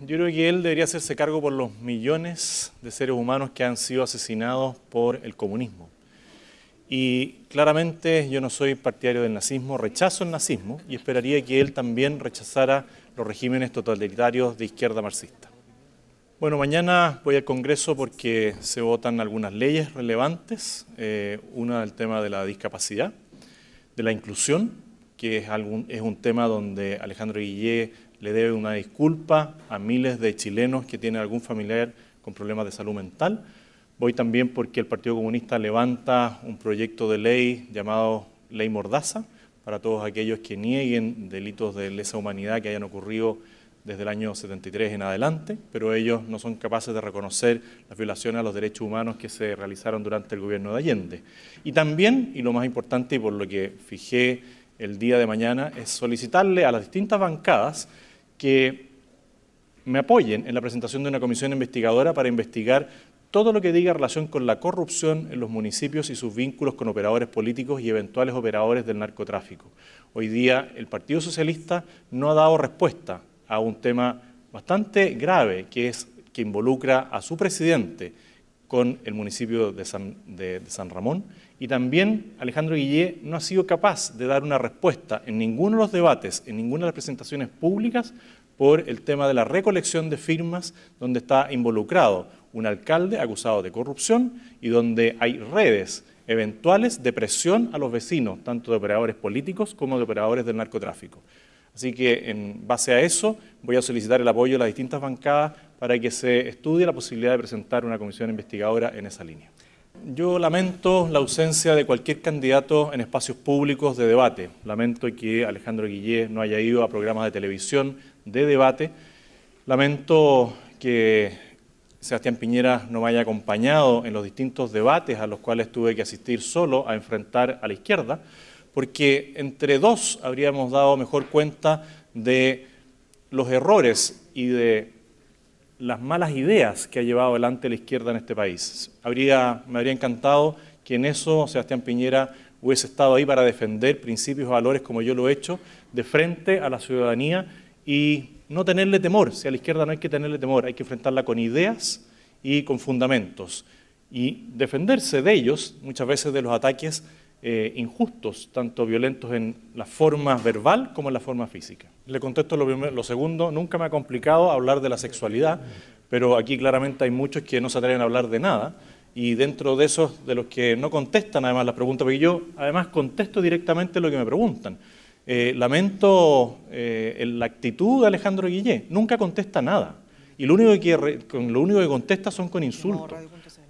Yo creo que él debería hacerse cargo por los millones de seres humanos que han sido asesinados por el comunismo. Y claramente yo no soy partidario del nazismo, rechazo el nazismo y esperaría que él también rechazara los regímenes totalitarios de izquierda marxista. Bueno, mañana voy al Congreso porque se votan algunas leyes relevantes, eh, una del tema de la discapacidad, de la inclusión que es, algún, es un tema donde Alejandro Guillé le debe una disculpa a miles de chilenos que tienen algún familiar con problemas de salud mental. Voy también porque el Partido Comunista levanta un proyecto de ley llamado Ley Mordaza para todos aquellos que nieguen delitos de lesa humanidad que hayan ocurrido desde el año 73 en adelante, pero ellos no son capaces de reconocer las violaciones a los derechos humanos que se realizaron durante el gobierno de Allende. Y también, y lo más importante, y por lo que fijé el día de mañana es solicitarle a las distintas bancadas que me apoyen en la presentación de una comisión investigadora para investigar todo lo que diga relación con la corrupción en los municipios y sus vínculos con operadores políticos y eventuales operadores del narcotráfico. Hoy día el Partido Socialista no ha dado respuesta a un tema bastante grave que es que involucra a su presidente, con el municipio de San, Ramón. Y también Alejandro Guillé no ha sido capaz de dar una respuesta en ninguno de los debates, en ninguna de las presentaciones públicas, por el tema de la recolección de firmas donde está involucrado un alcalde acusado de corrupción y donde hay redes eventuales de presión a los vecinos, tanto de operadores políticos como de operadores del narcotráfico. Así que en base a eso voy a solicitar el apoyo de las distintas bancadas para que se estudie la posibilidad de presentar una comisión investigadora en esa línea. Yo lamento la ausencia de cualquier candidato en espacios públicos de debate. Lamento que Alejandro Guillé no haya ido a programas de televisión de debate. Lamento que Sebastián Piñera no me haya acompañado en los distintos debates a los cuales tuve que asistir solo a enfrentar a la izquierda, porque entre dos habríamos dado mejor cuenta de los errores y de las malas ideas que ha llevado adelante la izquierda en este país. me habría encantado que en eso Sebastián Piñera hubiese estado ahí para defender principios y valores como yo lo he hecho, de frente a la ciudadanía y no tenerle temor. Si a la izquierda no hay que tenerle temor, hay que enfrentarla con ideas y con fundamentos. Y defenderse de ellos, muchas veces de los ataques eh, injustos, tanto violentos en la forma verbal como en la forma física. Le contesto lo, segundo, nunca me ha complicado hablar de la sexualidad, pero aquí claramente hay muchos que no se atreven a hablar de nada y dentro de esos, de los que no contestan además las preguntas, porque yo además contesto directamente lo que me preguntan. Eh, lamento eh, la actitud de Alejandro Guillé, nunca contesta nada y lo único que, lo único que contesta son con insultos.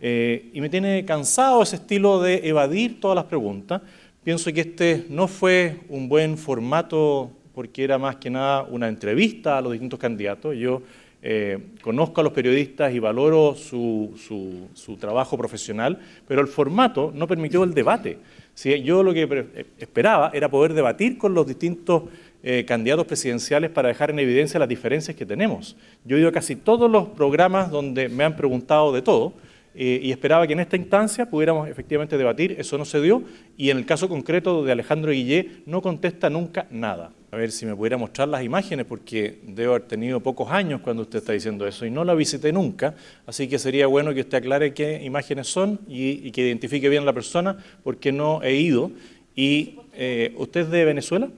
Eh, y me tiene cansado ese estilo de evadir todas las preguntas. Pienso que este no fue un buen formato porque era más que nada una entrevista a los distintos candidatos. Yo eh, conozco a los periodistas y valoro su, su, su, trabajo profesional, pero el formato no permitió el debate. Sí, yo lo que esperaba era poder debatir con los distintos eh, candidatos presidenciales para dejar en evidencia las diferencias que tenemos. Yo he ido a casi todos los programas donde me han preguntado de todo eh, y esperaba que en esta instancia pudiéramos efectivamente debatir, eso no se dio, y en el caso concreto de Alejandro Guillé no contesta nunca nada. A ver si me pudiera mostrar las imágenes, porque debo haber tenido pocos años cuando usted está diciendo eso y no la visité nunca, así que sería bueno que usted aclare qué imágenes son y, que identifique bien la persona, porque no he ido. ¿Y eh, usted es de Venezuela?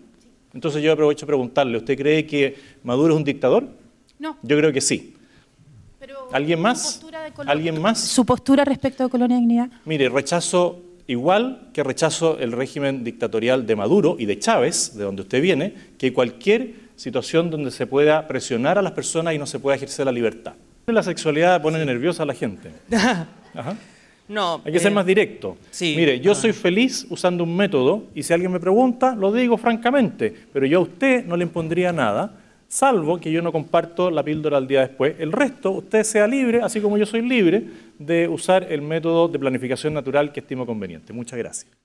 Entonces yo aprovecho a preguntarle, ¿usted cree que Maduro es un dictador? No. Yo creo que sí. ¿Alguien más? ¿Alguien más? ¿Su postura respecto a Colonia Dignidad? Mire, rechazo igual que rechazo el régimen dictatorial de Maduro y de Chávez, de donde usted viene, que cualquier situación donde se pueda presionar a las personas y no se pueda ejercer la libertad. La sexualidad pone nerviosa a la gente. Ajá. Hay que ser eh, más directo. Mire, yo ah. soy feliz usando un método y si alguien me pregunta, lo digo francamente, pero yo a usted no le impondría nada, salvo que yo no comparto la píldora al día después. El resto, usted sea libre, así como yo soy libre, de usar el método de planificación natural que estimo conveniente. Muchas gracias.